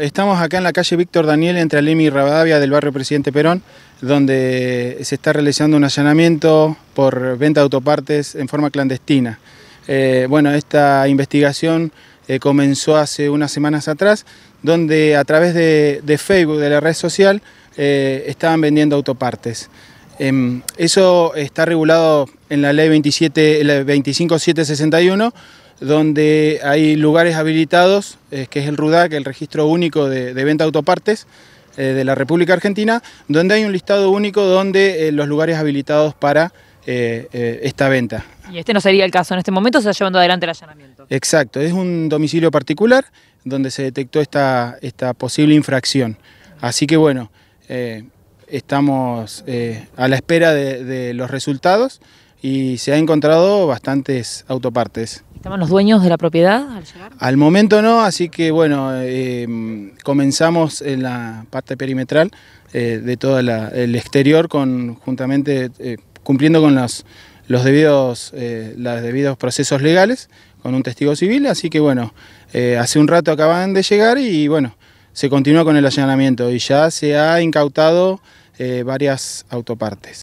estamos acá en la calle Víctor Daniel, entre Alemi y Rabadavia del barrio Presidente Perón, donde se está realizando un allanamiento por venta de autopartes en forma clandestina. Eh, bueno, esta investigación eh, comenzó hace unas semanas atrás, donde a través de, Facebook, de la red social, eh, estaban vendiendo autopartes. Em, eso está regulado en la ley 27, 25761, donde hay lugares habilitados, eh, que es el RUDAC, el Registro Único de, Venta Autopartes eh, de la República Argentina, donde hay un listado único donde eh, los lugares habilitados para esta venta. Y este no sería el caso, en este momento se está llevando adelante el allanamiento. Exacto, es un domicilio particular donde se detectó esta, esta posible infracción. Así que bueno, estamos a la espera de los resultados y se ha encontrado bastantes autopartes. ¿Estaban los dueños de la propiedad al llegar? Al momento no, así que bueno, eh, comenzamos en la parte perimetral eh, de todo el exterior con juntamente eh, cumpliendo con los, los debidos, los debidos procesos legales con un testigo civil, así que bueno, hace un rato acaban de llegar y bueno, se continúa con el allanamiento y ya se ha incautado varias autopartes.